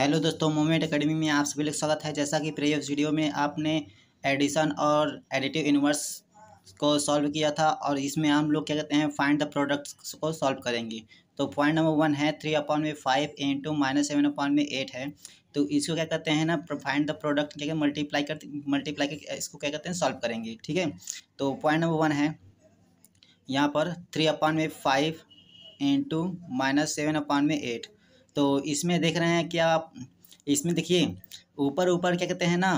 hello दोस्तों moment academy में आप सभी लोग स्वागत है जैसा कि प्रीवियस वीडियो में आपने एडिशन और एडिटिव यूनिवर्स को सॉल्व किया था और इसमें हम लोग क्या कहते हैं फाइंड द प्रोडक्ट्स को सॉल्व करेंगे तो पॉइंट नंबर वन है थ्री अपॉन में five into minus seven upon में एट है तो इसको क्या कहते हैं ना फाइंड द प्रोडक्ट क्या मल्टीप्लाई कर मल्टीप्लाई इसको क्या कहते हैं सॉल्व करेंगे ठीक है तो पॉइंट नंबर वन है यहाँ पर थ्री अपॉन में five into minus seven upon में एट तो इसमें देख रहे हैं क्या इसमें देखिए ऊपर ऊपर क्या कहते हैं ना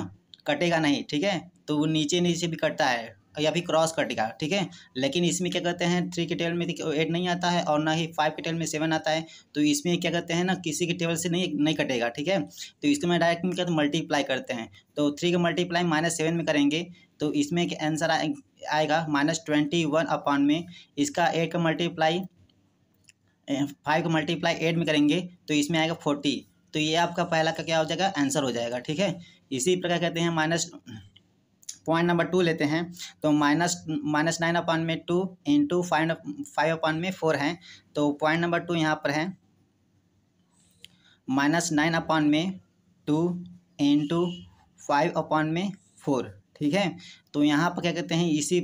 कटेगा नहीं ठीक है तो वो नीचे नीचे भी कटता है या फिर क्रॉस कटेगा ठीक है लेकिन इसमें क्या कहते हैं थ्री के टेबल में एट नहीं आता है और ना ही फाइव के टेबल में सेवन आता है तो इसमें क्या कहते हैं ना किसी के टेबल से नहीं नहीं कटेगा ठीक है तो इसको मैं डायरेक्ट में क्या तो मल्टीप्लाई करते हैं तो थ्री का मल्टीप्लाई माइनस सेवन में करेंगे तो इसमें एक आंसर आएगा माइनस ट्वेंटी वन अपॉन में इसका एट का मल्टीप्लाई फाइव को मल्टीप्लाई एट में करेंगे तो इसमें आएगा फोर्टी तो ये आपका पहला का क्या हो जाएगा आंसर हो जाएगा ठीक है इसी प्रकार कहते हैं माइनस पॉइंट नंबर टू लेते हैं तो माइनस माइनस नाइन अपॉन में two into five five upon में फोर है तो पॉइंट नंबर टू यहाँ पर है माइनस नाइन अपॉन में टू इंटू फाइव अपॉन में फोर ठीक है तो यहाँ पर क्या कहते हैं इसी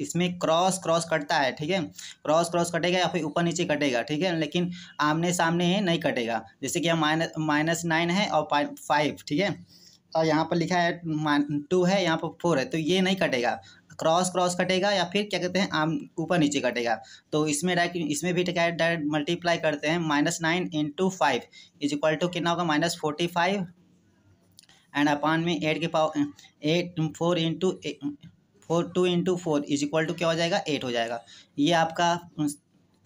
इसमें क्रॉस क्रॉस कटता है ठीक है क्रॉस क्रॉस कटेगा या फिर ऊपर नीचे कटेगा ठीक है लेकिन आमने सामने है नहीं कटेगा जैसे कि यहाँ माइनस माइनस नाइन है और फाइव ठीक है और यहाँ पर लिखा है टू है यहाँ पर फोर है तो ये नहीं कटेगा क्रॉस क्रॉस कटेगा या फिर क्या कहते हैं आम ऊपर नीचे कटेगा तो इसमें डायरेक्ट इसमें भी क्या डायरेक्ट मल्टीप्लाई करते हैं minus nine into five is equal to कितना होगा minus forty five and upon में एट के power eight four into four two into four is equal to क्या हो जाएगा एट हो जाएगा ये आपका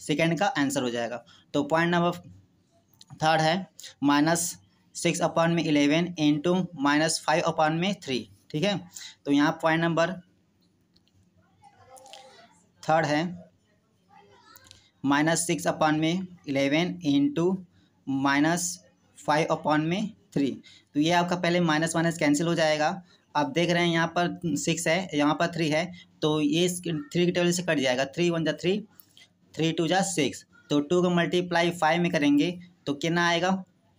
सेकेंड का आंसर हो जाएगा तो पॉइंट नंबर थर्ड है माइनस सिक्स अपान में eleven into minus five upon में थ्री ठीक है तो यहाँ पॉइंट नंबर थर्ड है माइनस सिक्स अपान में eleven into minus five upon में थ्री तो ये आपका पहले माइनस माइनस कैंसिल हो जाएगा आप देख रहे हैं यहाँ पर सिक्स है यहाँ पर थ्री है तो ये थ्री की टेबल से कट जाएगा थ्री वन जा थ्री थ्री टू जा सिक्स तो टू का मल्टीप्लाई फाइव में करेंगे तो कितना आएगा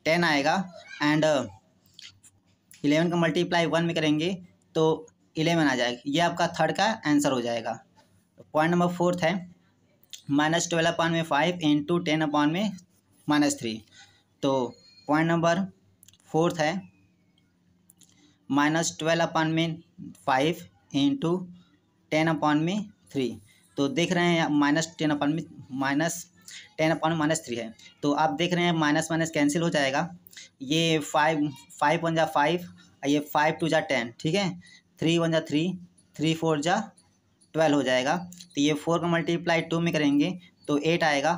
टेन आएगा एंड इलेवन का मल्टीप्लाई वन में करेंगे तो इलेवन आ जाएगा ये आपका थर्ड का आंसर हो जाएगा पॉइंट नंबर फोर्थ है माइनस ट्वेल्व अपॉन में फाइव इंटू टेन अपॉन में माइनस थ्री तो पॉइंट नंबर फोर्थ है माइनस ट्वेल्व अपॉन में फाइव इंटू टेन अपॉन में थ्री तो देख रहे हैं माइनस टेन अपॉन में minus ten upon minus three है तो आप देख रहे हैं माइनस माइनस कैंसिल हो जाएगा ये फाइव फाइव वन जा फाइव ये फाइव टू जा टेन ठीक है थ्री वन जा थ्री थ्री फोर जा ट्वेल्व हो जाएगा तो ये फोर का मल्टीप्लाई टू में करेंगे तो एट आएगा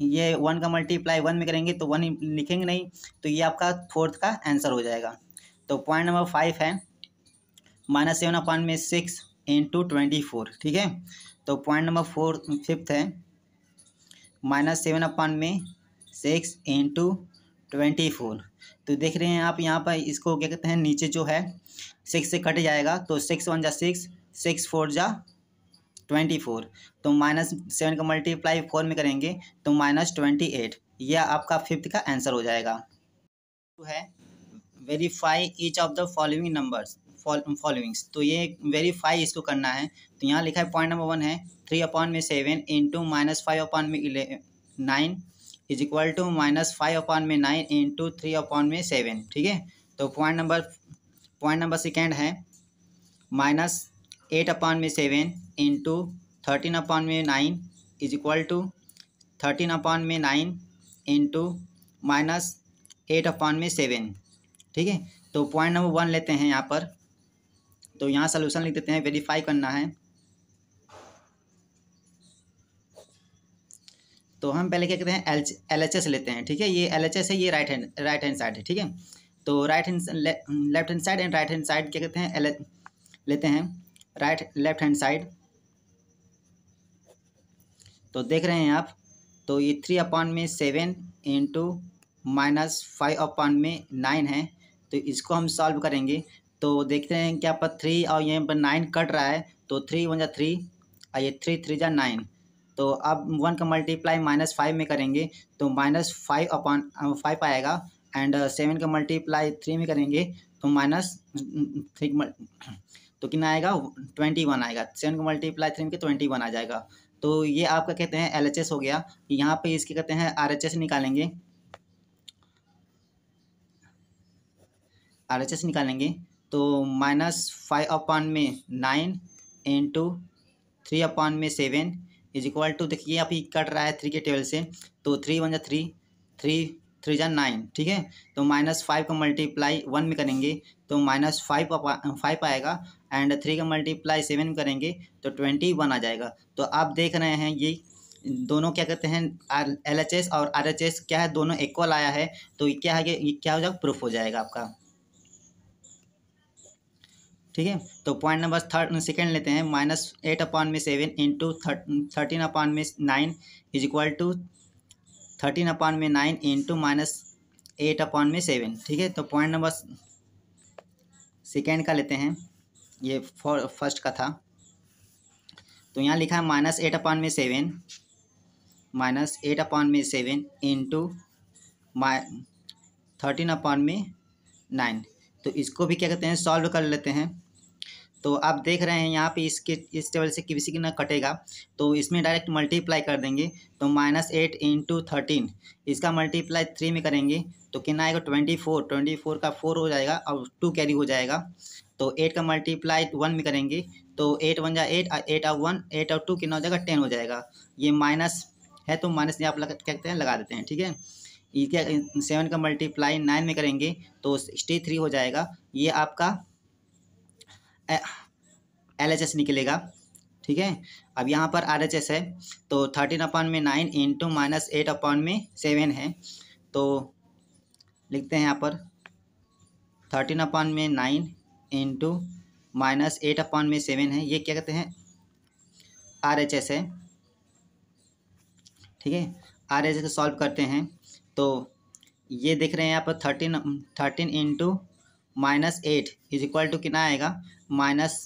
ये वन का मल्टीप्लाई वन में करेंगे तो वन लिखेंगे नहीं तो ये आपका फोर्थ का आंसर हो जाएगा तो पॉइंट नंबर फाइव है माइनस सेवन अपॉन में सिक्स इंटू ट्वेंटी फोर ठीक है तो पॉइंट नंबर फोर फिफ्थ है माइनस सेवन अपॉन में सिक्स इंटू ट्वेंटी फोर तो देख रहे हैं आप यहाँ पर इसको क्या कहते हैं नीचे जो है सिक्स से कट जाएगा तो सिक्स वन जा सिक्स सिक्स फोर जा ट्वेंटी फोर तो माइनस सेवन का मल्टीप्लाई फोर में करेंगे तो माइनस ट्वेंटी एट यह आपका फिफ्थ का आंसर हो जाएगा है verify each of the following numbers followings तो ये वेरीफाई इसको करना है तो यहाँ लिखा है पॉइंट नंबर वन है थ्री अपॉन में seven into minus five upon में इले nine is equal to minus five upon में नाइन इंटू थ्री अपॉन में सेवन ठीक है तो point number point number second है माइनस एट अपान में सेवन इंटू थर्टीन अपान में nine is equal to thirteen upon में nine into minus eight upon में सेवन ठीक है तो पॉइंट नंबर वन लेते हैं यहाँ पर तो यहाँ सोल्यूशन लिख देते हैं वेरीफाई करना है तो हम पहले क्या कहते हैं एल एल एच एस लेते हैं ठीक है ये एल एच एस है ये right hand right hand side है ठीक है तो right hand left hand side and right hand side क्या कहते हैं एल लेते हैं राइट लेफ्ट हैंड साइड तो देख रहे हैं आप तो ये थ्री अपान में seven into minus five upon में नाइन है तो इसको हम सॉल्व करेंगे तो देखते हैं क्या पर थ्री और यहाँ पर नाइन कट रहा है तो थ्री वन जा थ्री और ये थ्री थ्री जा नाइन तो अब वन का मल्टीप्लाई माइनस फाइव में करेंगे तो माइनस फाइव अपॉन फाइव आएगा एंड सेवन का मल्टीप्लाई थ्री में करेंगे तो माइनस थ्री तो कितना आएगा ट्वेंटी वन आएगा सेवन को मल्टीप्लाई थ्री में ट्वेंटी वन आ जाएगा तो ये आपका कहते हैं एल हो गया यहाँ पे इसके कहते हैं आर निकालेंगे आर निकालेंगे तो माइनस फाइव अपॉन में nine into three upon में सेवन इज इक्वल टू देखिए आप ही e कट रहा है थ्री के टेबल से तो थ्री वन जा थ्री थ्री थ्री जन नाइन ठीक है तो माइनस फाइव का मल्टीप्लाई वन में करेंगे तो माइनस फाइव फाइव आएगा एंड थ्री का मल्टीप्लाई सेवन में करेंगे तो ट्वेंटी वन आ जाएगा तो आप देख रहे हैं ये दोनों क्या कहते हैं एल एच एस और आर एच एस क्या है दोनों इक्वल आया है तो क्या है कि क्या हो जाएगा प्रूफ हो जाएगा आपका ठीक है तो पॉइंट नंबर थर्ड सेकेंड लेते हैं माइनस एट अपॉन में सेवन इंटू थर्टीन अपॉन में nine is equal to thirteen upon में nine into minus eight upon में सेवन ठीक है तो पॉइंट नंबर सेकेंड का लेते हैं ये फर्स्ट का था तो यहाँ लिखा है माइनस एट अपॉन में सेवन माइनस एट अपॉन में सेवन इंटू माइ थर्टीन अपॉन में नाइन तो इसको भी क्या कहते हैं सॉल्व कर लेते हैं तो आप देख रहे हैं यहाँ पे इसके इस टेबल से किसी की ना कटेगा तो इसमें डायरेक्ट मल्टीप्लाई कर देंगे तो माइनस एट इंटू थर्टीन इसका मल्टीप्लाई थ्री में करेंगे तो कितना आएगा ट्वेंटी फोर ट्वेंटी फोर का फोर हो जाएगा और टू कैरी हो जाएगा तो एट का मल्टीप्लाई वन में करेंगे तो एट वन जा एट एट और वन एट और टू कितना हो जाएगा टेन हो जाएगा ये माइनस है तो माइनस ये आप लगा क्या कहते हैं लगा देते हैं ठीक है इसके सेवन का मल्टीप्लाई नाइन में करेंगे तो सिक्सटी थ्री हो जाएगा ये आपका एल एच एस निकलेगा ठीक है अब यहाँ पर आर एच एस है तो थर्टीन अपॉन में nine into minus eight upon में सेवन है तो लिखते हैं यहाँ पर थर्टीन अपॉन में nine into minus eight upon में सेवन है ये क्या कहते हैं आर एच एस है ठीक है आर एच एस सॉल्व करते हैं तो ये देख रहे हैं यहाँ पर thirteen thirteen into minus eight is equal to कितना आएगा माइनस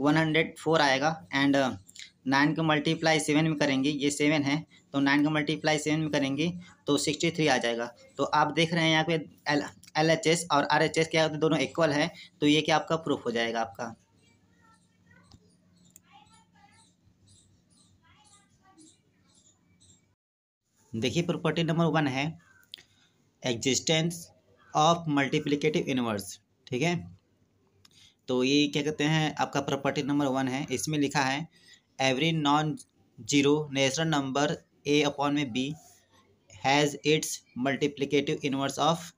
वन हंड्रेड फोर आएगा एंड नाइन का मल्टीप्लाई सेवन में करेंगे ये सेवन है तो नाइन का मल्टीप्लाई सेवन में करेंगे तो सिक्सटी थ्री आ जाएगा तो आप देख रहे हैं यहाँ पे एल एल एच एस और आर एच एस क्या होता है दोनों इक्वल है तो ये क्या आपका प्रूफ हो जाएगा आपका देखिए प्रॉपर्टी नंबर वन है एग्जिस्टेंस ऑफ मल्टीप्लिकेटिव इनवर्स ठीक है तो ये क्या कहते हैं आपका प्रॉपर्टी नंबर वन है इसमें लिखा है every non zero natural number a upon में b has its multiplicative inverse of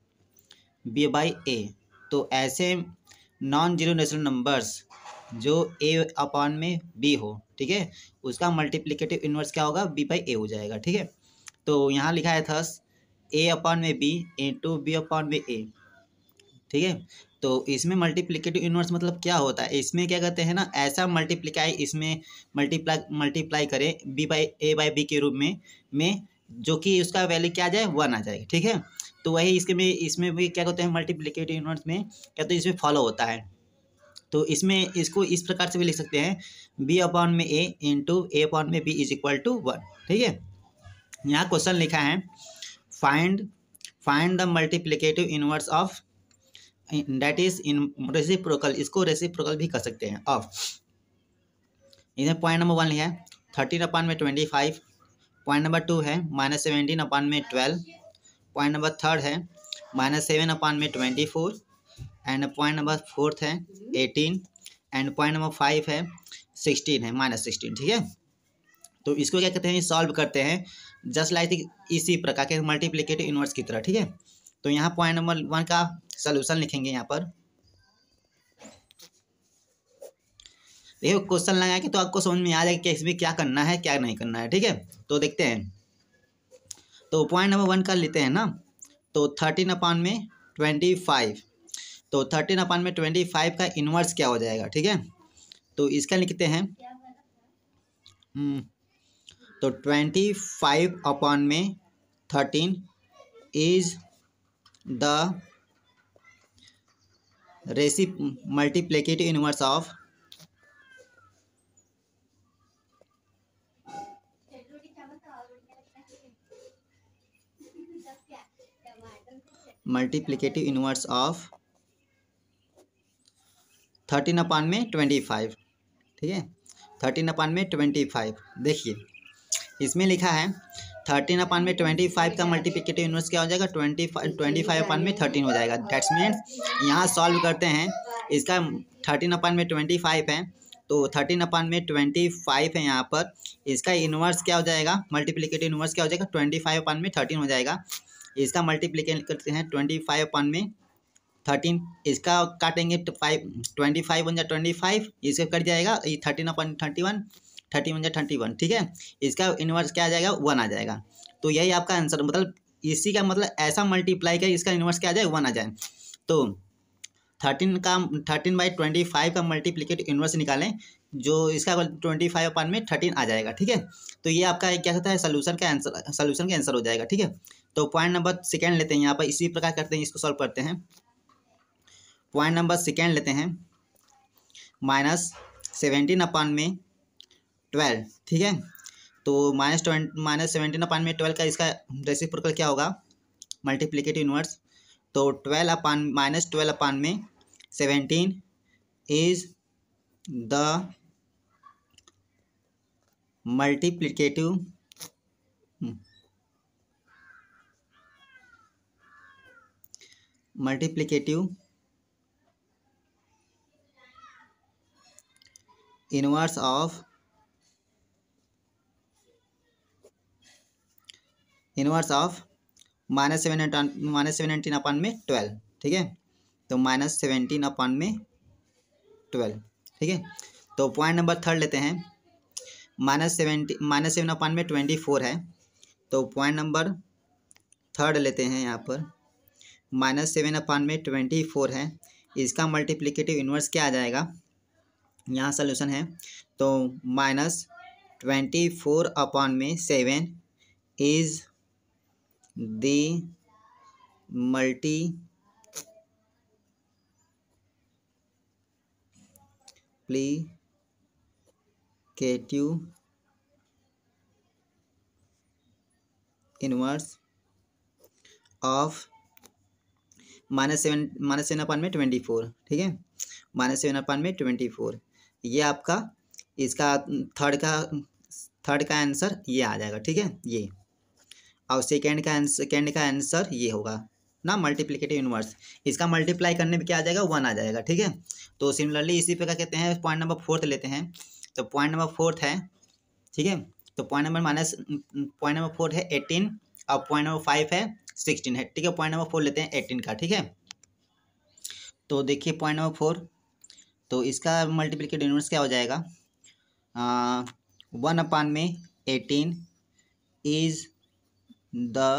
b by a तो ऐसे नॉन जीरो नेचुरल नंबर्स जो ए अपॉन में बी हो ठीक है उसका मल्टीप्लिकेटिव इनवर्स क्या होगा बी बाई ए हो जाएगा ठीक है तो यहाँ लिखा है थर्स ए अपान में बी इंटू बी अपान में ए ठीक है तो इसमें मल्टीप्लीकेटिव इन्वर्स मतलब क्या होता है इसमें क्या कहते हैं ना ऐसा मल्टीप्लीकाई इसमें मल्टीप्लाई मल्टीप्लाई करें b by a by b के रूप में में जो कि उसका वैल्यू क्या आ जाए वन आ जाए ठीक है तो वही इसके में इसमें भी क्या कहते हैं मल्टीप्लीकेटिव इन्वर्स में क्या तो इसमें फॉलो होता है तो इसमें इसको इस प्रकार से भी लिख सकते हैं बी अपॉन में ए इंटू ए अपॉन में b is equal to one ठीक है यहाँ क्वेश्चन लिखा है find find the multiplicative inverse of that is in reciprocal इसको reciprocal भी कर सकते हैं of इसमें पॉइंट नंबर वन लिया है थर्टीन अपान में twenty five point number two है माइनस सेवेंटीन अपान में ट्वेल्व पॉइंट नंबर थर्ड है माइनस सेवन अपान में twenty four and point number fourth है eighteen and point number five है sixteen है माइनस सिक्सटीन ठीक है तो इसको क्या कहते हैं सॉल्व करते हैं जस्ट लाइक इसी प्रकार के मल्टीप्लीकेटिव इनवर्स की तरह ठीक है तो यहाँ पॉइंट नंबर वन का सोल्यूशन लिखेंगे यहाँ पर देखिए क्वेश्चन लगाया कि तो आपको समझ में आ जाएगा कि इसमें क्या करना है क्या नहीं करना है ठीक है तो देखते हैं तो पॉइंट नंबर वन कर लेते हैं ना तो थर्टीन अपान में ट्वेंटी फाइव तो थर्टीन अपान में ट्वेंटी फाइव का इनवर्स क्या हो जाएगा ठीक है तो इसका लिखते हैं हम्म, तो ट्वेंटी फाइव अपॉन में थर्टीन इज द रेसी multiplicate inverse of multiplicative inverse of thirteen upon में ट्वेंटी फाइव ठीक है थर्टीन अपान में ट्वेंटी फाइव देखिए इसमें लिखा है थर्टीन अपन में ट्वेंटी फाइव का मल्टीप्लिकेटिव इन्वर्स क्या हो जाएगा twenty five twenty five upon में थर्टीन हो जाएगा डेट्स मीन्स यहाँ सॉल्व करते हैं इसका थर्टीन अपन में ट्वेंटी फाइव है तो थर्टीन अपन में ट्वेंटी फाइव है यहाँ पर इसका इन्वर्स क्या हो जाएगा मल्टीप्लिकेटिव इन्वर्स क्या हो जाएगा ट्वेंटी फाइव अपान में थर्टीन हो जाएगा इसका मल्टीप्लीकेट करते हैं ट्वेंटी फाइव अपन में थर्टीन इसका काटेंगे फाइव ट्वेंटी फाइव बन जाए ट्वेंटी फाइव इसका कट जाएगा ये thirteen upon thirty one thirty one thirty one ठीक है इसका इन्वर्स क्या आ जाएगा वन आ जाएगा तो यही आपका आंसर मतलब इसी का मतलब ऐसा मल्टीप्लाई का इसका इन्वर्स क्या आ जाए वन आ जाए तो थर्टीन का थर्टीन बाई ट्वेंटी फाइव का मल्टीप्लीकेट इन्वर्स निकालें जो इसका ट्वेंटी फाइव अपन में थर्टीन आ जाएगा ठीक है तो ये आपका क्या कहता है सोल्यूशन का आंसर सोल्यूशन का आंसर हो जाएगा ठीक है तो पॉइंट नंबर सेकेंड लेते हैं यहाँ पर इसी प्रकार करते हैं इसको सॉल्व करते हैं पॉइंट नंबर सेकेंड लेते हैं माइनस सेवेंटीन अपान में ट्वेल्व ठीक है तो minus twenty minus seventeen upon में ट्वेल्व का इसका रेसिप प्रकल क्या होगा मल्टीप्लीकेटिव इनवर्स तो twelve upon minus twelve upon में seventeen is the multiplicative multiplicative inverse of inverse of minus seven minus seventeen upon में ट्वेल्व ठीक है तो माइनस सेवनटीन अपान में ट्वेल्व ठीक है तो पॉइंट नंबर थर्ड लेते हैं minus seventy minus seven upon में ट्वेंटी फोर है तो पॉइंट नंबर थर्ड लेते हैं यहाँ पर माइनस सेवन अपान में ट्वेंटी फोर है इसका मल्टीप्लिकेटिव इन्वर्स क्या आ जाएगा यहाँ सोल्यूशन है तो माइनस ट्वेंटी फोर अपान में seven is the multi multiplicative inverse of minus seven minus seven upon में ट्वेंटी फोर ठीक है माइनस सेवन अपान में ट्वेंटी फोर ये आपका इसका थर्ड का थर्ड का आंसर ये आ जाएगा ठीक है ये और सेकेंड का आंसर सेकेंड का आंसर ये होगा ना मल्टीप्लीकेटिव यूनिवर्स इसका मल्टीप्लाई करने में क्या आ जाएगा वन आ जाएगा ठीक है तो सिमिलरली इसी पे क्या कहते हैं पॉइंट नंबर फोर्थ लेते हैं तो पॉइंट नंबर फोर्थ है ठीक है तो point number minus point number four है एटीन और पॉइंट नंबर फाइव है सिक्सटीन है ठीक है पॉइंट नंबर फोर लेते हैं एटीन का ठीक है तो देखिए पॉइंट नंबर फोर तो इसका मल्टीप्लीकेट यूनिवर्स क्या हो जाएगा वन अपान में eighteen is the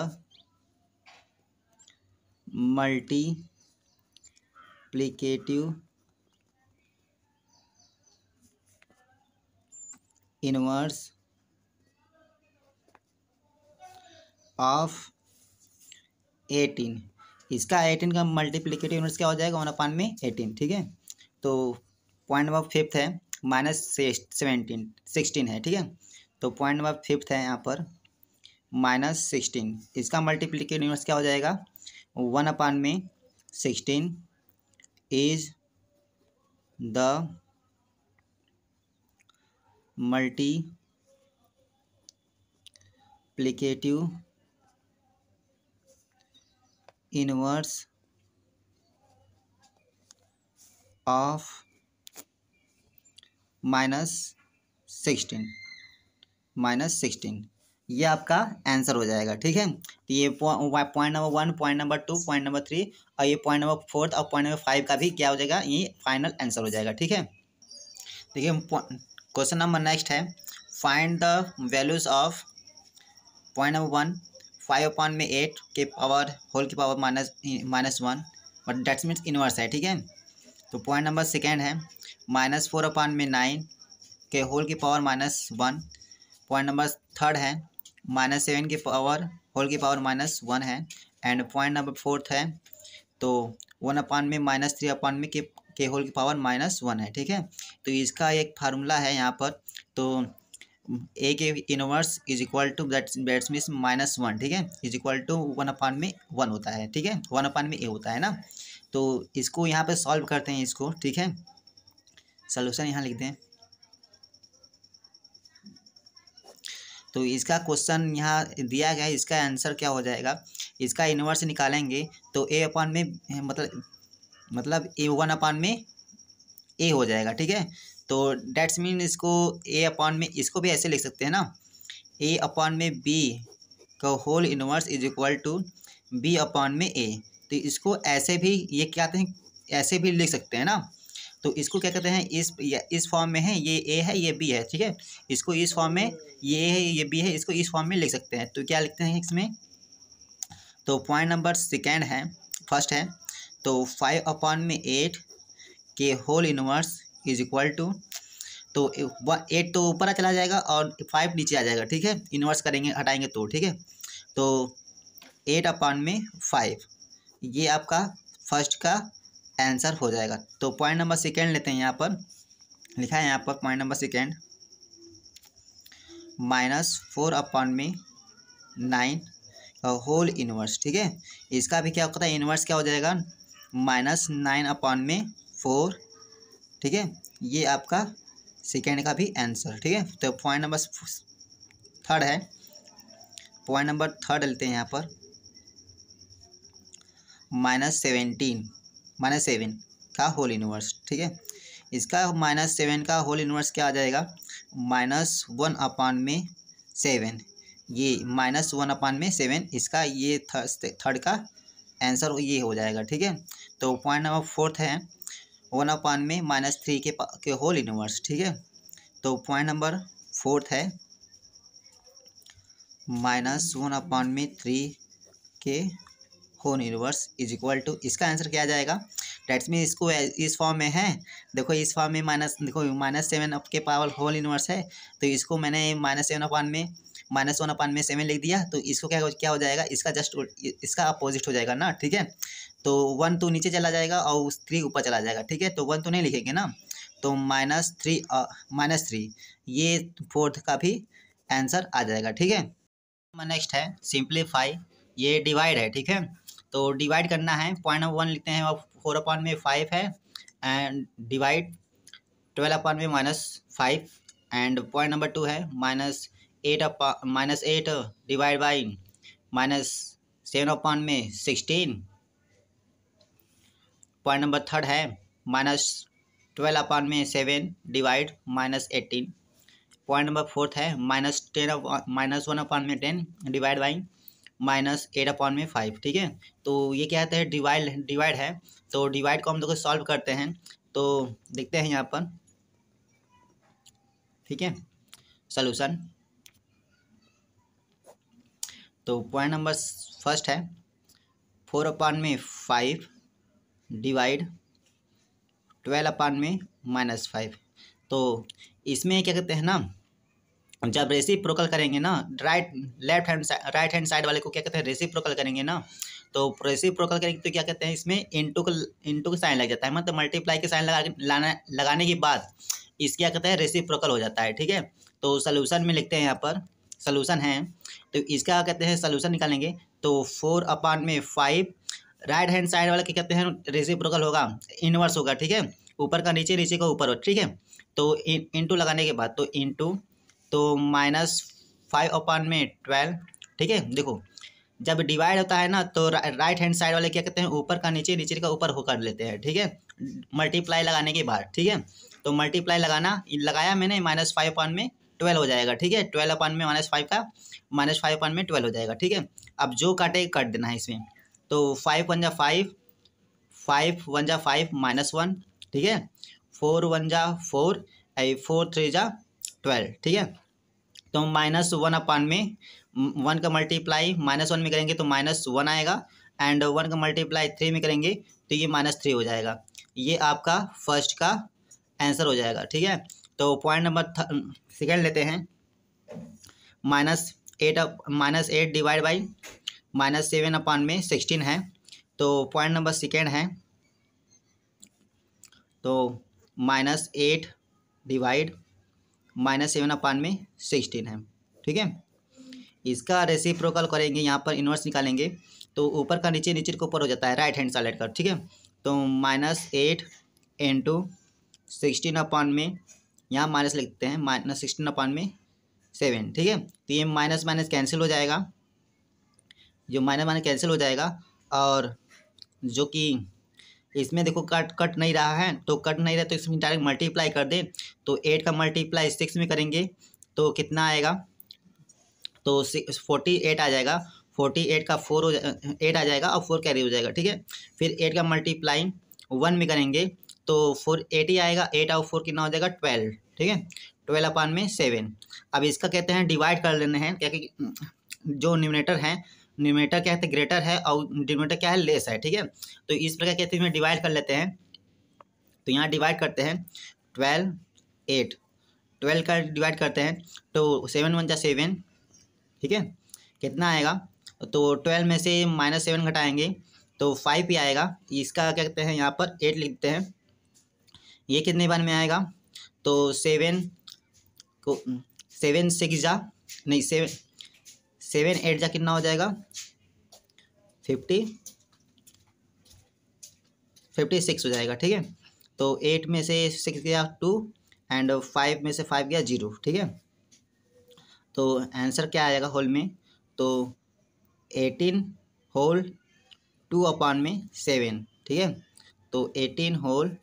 multiplicative inverse of eighteen इसका एटीन का मल्टीप्लीकेटिव इनवर्स क्या हो जाएगा वन अपान में एटीन ठीक है तो पॉइंट नंबर फिफ्थ है माइनस सेवेंटीन सिक्सटीन है ठीक है तो पॉइंट नंबर फिफ्थ है यहाँ पर माइनस सिक्सटीन इसका मल्टीप्लीकेट यूनिवर्स क्या हो जाएगा वन अपान में sixteen is the multiplicative inverse of minus sixteen minus sixteen ये आपका आंसर हो जाएगा ठीक है तो ये point number one point number two point number three और ये पॉइंट नंबर फोर्थ और पॉइंट नंबर फाइव का भी क्या हो जाएगा ये फाइनल आंसर हो जाएगा ठीक है देखिए क्वेश्चन नंबर नेक्स्ट है find the values of point number one five upon में एट के पावर होल की power minus minus one but that's means inverse है ठीक है तो पॉइंट नंबर सेकेंड है माइनस फोर अपॉन में नाइन के होल की power minus one point number third है माइनस सेवन की पावर होल की पावर माइनस वन है एंड पॉइंट नंबर फोर्थ है तो वन अपान में माइनस थ्री अपान में के के होल की पावर माइनस वन है ठीक है तो इसका एक फार्मूला है यहाँ पर तो ए के inverse is equal to that that's means minus one ठीक है is equal to one upon में वन होता है ठीक है वन अपान में ए होता है ना तो इसको यहाँ पर सॉल्व करते हैं इसको ठीक है सोल्यूशन यहाँ लिखते हैं तो इसका क्वेश्चन यहाँ दिया गया है इसका आंसर क्या हो जाएगा इसका इन्वर्स निकालेंगे तो ए अपान में मतलब मतलब ए वन अपान में ए हो जाएगा ठीक है तो डेट्स मीन इसको ए अपान में इसको भी ऐसे लिख सकते हैं ना ए अपान में बी का whole inverse is equal to b upon में ए तो इसको ऐसे भी ये क्या थे हैं ऐसे भी लिख सकते हैं ना तो इसको क्या कहते हैं इस इस फॉर्म में है ये ए है ये बी है ठीक है इसको इस फॉर्म में ये ए है ये बी है इसको इस फॉर्म में लिख सकते हैं तो क्या लिखते हैं इसमें तो पॉइंट नंबर सेकेंड है फर्स्ट है तो फाइव अपॉन में एट के whole inverse is equal to तो एट तो ऊपर चला जाएगा और फाइव नीचे आ जाएगा ठीक है इनवर्स करेंगे हटाएंगे तो ठीक है तो एट अपॉन में फाइव ये आपका फर्स्ट का आंसर हो जाएगा तो पॉइंट नंबर सेकेंड लेते हैं यहाँ पर लिखा है यहाँ पर point number second minus four upon में नाइन होल इनवर्स ठीक है इसका भी क्या होता है इनवर्स क्या हो जाएगा माइनस नाइन अपॉन में फोर ठीक है ये आपका सेकेंड का भी आंसर ठीक है तो पॉइंट नंबर थर्ड है पॉइंट नंबर थर्ड लेते हैं यहाँ पर माइनस सेवेंटीन माइनस सेवन का होल इनवर्स ठीक है इसका माइनस सेवन का होल इनवर्स क्या आ जाएगा माइनस वन अपान में सेवन ये माइनस वन अपान में सेवन इसका ये थर्ड का आंसर ये हो जाएगा ठीक है तो पॉइंट नंबर फोर्थ है वन अपान में माइनस थ्री के के होल इनवर्स ठीक है तो पॉइंट नंबर फोर्थ है माइनस वन अपान में थ्री के कोन इनवर्स इज इक्वल टू इसका आंसर क्या जाएगा डेट्स मीन इसको इस फॉर्म में है देखो इस फॉर्म में माइनस देखो माइनस सेवन अप के पावर होल इनवर्स है तो इसको मैंने माइनस सेवन अपान में माइनस वन अपान में सेवन लिख दिया तो इसको क्या क्या हो जाएगा इसका जस्ट इसका अपोजिट हो जाएगा ना ठीक है तो वन तो नीचे चला जाएगा और उस थ्री ऊपर चला जाएगा ठीक है तो वन तो नहीं लिखेंगे ना तो माइनस थ्री माइनस थ्री ये फोर्थ का भी आंसर आ जाएगा ठीक है नेक्स्ट है सिंप्लीफाई ये डिवाइड है ठीक है तो डिवाइड करना है पॉइंट ऑफ वन लिखते हैं और फोर अपॉन में फाइव है एंड डिवाइड ट्वेल्व अपॉन में minus five and point number two है minus eight upon minus eight divide by minus seven upon में सिक्सटीन पॉइंट नंबर थर्ड है माइनस ट्वेल्व अपॉन में seven divide minus eighteen point number fourth है minus ten minus one upon में ten divide by minus eight upon में five ठीक है तो ये क्या है डिवाइड डिवाइड है तो डिवाइड को हम लोग सॉल्व करते हैं तो देखते हैं यहाँ पर ठीक है सोलूशन तो पॉइंट नंबर फर्स्ट है फोर अपान में फाइव डिवाइड ट्वेल्व अपान में माइनस फाइव तो इसमें क्या कहते हैं ना जब प्रोकल करेंगे ना right left hand right hand side वाले को क्या कहते हैं रेसी प्रोकल करेंगे ना तो प्रोकल करेंगे तो क्या कहते हैं इसमें इंटू का इंटू का साइन लग जाता है मतलब मल्टीप्लाई के साइन लगा लाना लगाने के बाद इस क्या कहते हैं रेसी प्रोकल हो जाता है ठीक है तो सोल्यूशन में लिखते हैं यहाँ पर सोल्यूशन है तो इसका कहते हैं सोल्यूशन निकालेंगे तो फोर अपान में फाइव राइट हैंड साइड वाला क्या कहते हैं प्रोकल होगा इनवर्स होगा ठीक है ऊपर का नीचे नीचे का ऊपर हो ठीक है तो इंटू लगाने के बाद तो इंटू तो माइनस फाइव अपान में ट्वेल्व ठीक है देखो जब डिवाइड होता है ना तो रा, राइट हैंड साइड वाले क्या कहते हैं ऊपर का नीचे नीचे का ऊपर हो कर लेते हैं ठीक है मल्टीप्लाई लगाने के बाद ठीक है तो मल्टीप्लाई लगाना लगाया मैंने माइनस फाइव अपान में ट्वेल्व हो जाएगा ठीक है ट्वेल्व अपान में माइनस फाइव का माइनस फाइव अपान में ट्वेल्व हो जाएगा ठीक है अब जो काटे कट देना है इसमें तो फाइव वन जा फाइव फाइव वन जा फाइव माइनस वन ठीक है फोर वन जा फोर फोर थ्री जा ट्वेल्व ठीक है तो हम माइनस वन अपान में वन का मल्टीप्लाई माइनस वन में करेंगे तो माइनस वन आएगा एंड वन का मल्टीप्लाई थ्री में करेंगे तो ये माइनस थ्री हो जाएगा ये आपका फर्स्ट का आंसर हो जाएगा ठीक है तो पॉइंट नंबर सेकेंड लेते हैं minus eight minus eight divide by minus seven upon में सिक्सटीन है तो पॉइंट नंबर सेकेंड है तो minus eight divide minus seven upon में सिक्सटीन है ठीक है इसका रेसी प्रोकॉल करेंगे यहाँ पर इन्वर्स निकालेंगे तो ऊपर का नीचे नीचे के ऊपर हो जाता है राइट हैंड साइड कर ठीक है तो minus eight two sixteen upon में यहाँ माइनस लिखते हैं माइनस सिक्सटीन अपान में सेवन ठीक है तो ये माइनस माइनस कैंसिल हो जाएगा जो माइनस माइनस कैंसिल हो जाएगा और जो कि इसमें देखो कट कट नहीं रहा है तो कट नहीं रहा तो इसमें डायरेक्ट मल्टीप्लाई कर दें तो एट का मल्टीप्लाई सिक्स में करेंगे तो कितना आएगा तो फोर्टी एट आ जाएगा फोर्टी एट का फोर हो एट आ जाएगा और फोर कैरी हो जाएगा ठीक है फिर एट का मल्टीप्लाई वन में करेंगे तो फोर एट ही आएगा एट और फोर कितना हो जाएगा ट्वेल्व ठीक है ट्वेल्व अपान में सेवन अब इसका कहते हैं डिवाइड कर लेने हैं क्या कि जो न्यूमिनेटर हैं न्यूमिनेटर क्या हैं ग्रेटर तो है और डिनोमीटर क्या है लेस है ठीक है तो इस प्रकार कहते हैं डिवाइड कर लेते हैं तो यहाँ डिवाइड करते हैं ट्वेल्व एट ट्वेल्व का डिवाइड करते हैं तो सेवन वन जा सेवन ठीक है कितना आएगा तो ट्वेल्व में से माइनस सेवन घटाएंगे तो फाइव ही आएगा इसका क्या कहते हैं यहाँ पर एट लिखते हैं ये कितने बार में आएगा तो सेवन को सेवन सिक्स जा नहीं सेवन सेवन एट जा कितना हो जाएगा फिफ्टी फिफ्टी सिक्स हो जाएगा ठीक है तो एट में से सिक्स गया टू एंड फाइव में से फाइव गया जीरो ठीक है तो आंसर क्या आएगा होल में तो एटीन होल टू अपान में सेवन ठीक है तो एटीन होल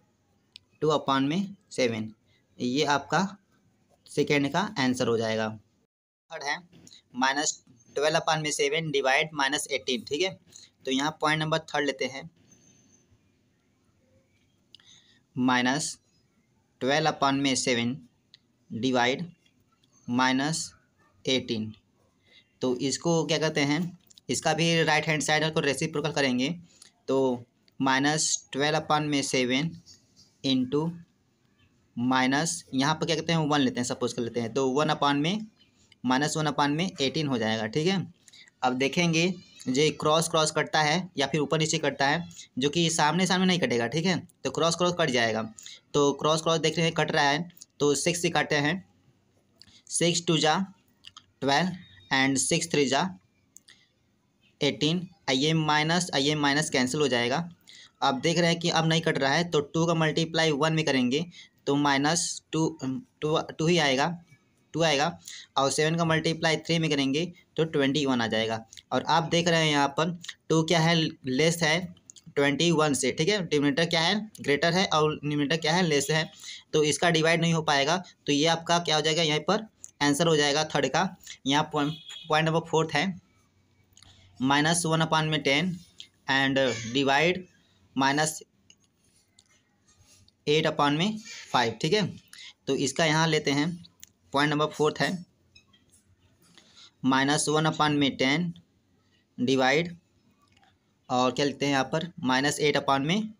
टू अपान में सेवन ये आपका सेकेंड का आंसर हो जाएगा थर्ड है माइनस ट्वेल्व अपान में सेवन डिवाइड माइनस एटीन ठीक है तो यहाँ पॉइंट नंबर थर्ड लेते हैं माइनस ट्वेल्व अपान में सेवन डिवाइड माइनस एटीन तो इसको क्या कहते हैं इसका भी राइट हैंड साइड को रेसिप्रोकल करेंगे तो माइनस ट्वेल्व अपान में सेवन इंटू माइनस यहाँ पर क्या कहते हैं वन लेते हैं सपोज कर लेते हैं तो वन अपान में माइनस वन अपान में एटीन हो जाएगा ठीक है अब देखेंगे जो क्रॉस क्रॉस कटता है या फिर ऊपर नीचे कटता है जो कि सामने सामने नहीं कटेगा ठीक है तो क्रॉस क्रॉस कट जाएगा तो क्रॉस क्रॉस देख रहे हैं कट रहा है तो सिक्स से काटे हैं सिक्स टू जा ट्वेल्व एंड सिक्स थ्री जा eighteen I M minus I M minus cancel हो जाएगा अब देख रहे हैं कि अब नहीं कट रहा है तो टू का मल्टीप्लाई वन में करेंगे तो माइनस टू टू टू ही आएगा टू आएगा और सेवन का मल्टीप्लाई थ्री में करेंगे तो ट्वेंटी वन आ जाएगा और आप देख रहे हैं यहाँ पर टू क्या है लेस है ट्वेंटी वन से ठीक है डिमिनेटर क्या है ग्रेटर है और डिमिनेटर क्या है लेस है तो इसका डिवाइड नहीं हो पाएगा तो ये आपका क्या हो जाएगा यहाँ पर आंसर हो जाएगा थर्ड का यहाँ पॉइंट नंबर फोर्थ है माइनस वन अपान में ten and divide minus eight upon में फाइव ठीक है तो इसका यहाँ लेते हैं पॉइंट नंबर फोर्थ है माइनस वन अपान में टेन डिवाइड और क्या लिखते हैं यहाँ पर माइनस एट अपान में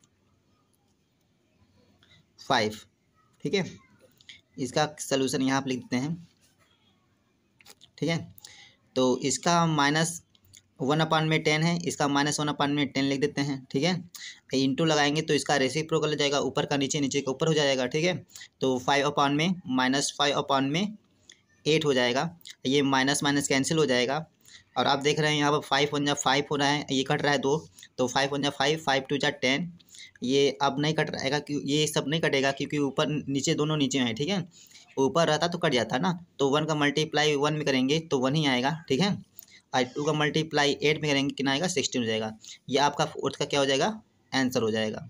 फाइव ठीक है इसका सलूशन यहाँ पर लिखते हैं ठीक है तो इसका माइनस वन अपान में टेन है इसका माइनस वन अपान में टेन लिख देते हैं ठीक है टू लगाएंगे तो इसका रेसी प्रो कर जाएगा ऊपर का नीचे नीचे का ऊपर हो जाएगा ठीक है तो फाइव अपान में माइनस फाइव अपान में एट हो जाएगा ये माइनस माइनस कैंसिल हो जाएगा और आप देख रहे हैं यहाँ पर फाइव वन या फाइव हो रहा है ये कट रहा है दो तो फाइव वन या फाइव फाइव टू या टेन ये अब नहीं कट रहेगा ये सब नहीं कटेगा क्योंकि ऊपर नीचे दोनों नीचे हैं ठीक है ऊपर रहता तो कट जाता ना तो वन का मल्टीप्लाई वन में करेंगे तो वन ही आएगा ठीक है और टू का मल्टीप्लाई एट में करेंगे कितना आएगा सिक्सटीन हो जाएगा ये आपका फोर्थ का क्या हो जाएगा आंसर हो जाएगा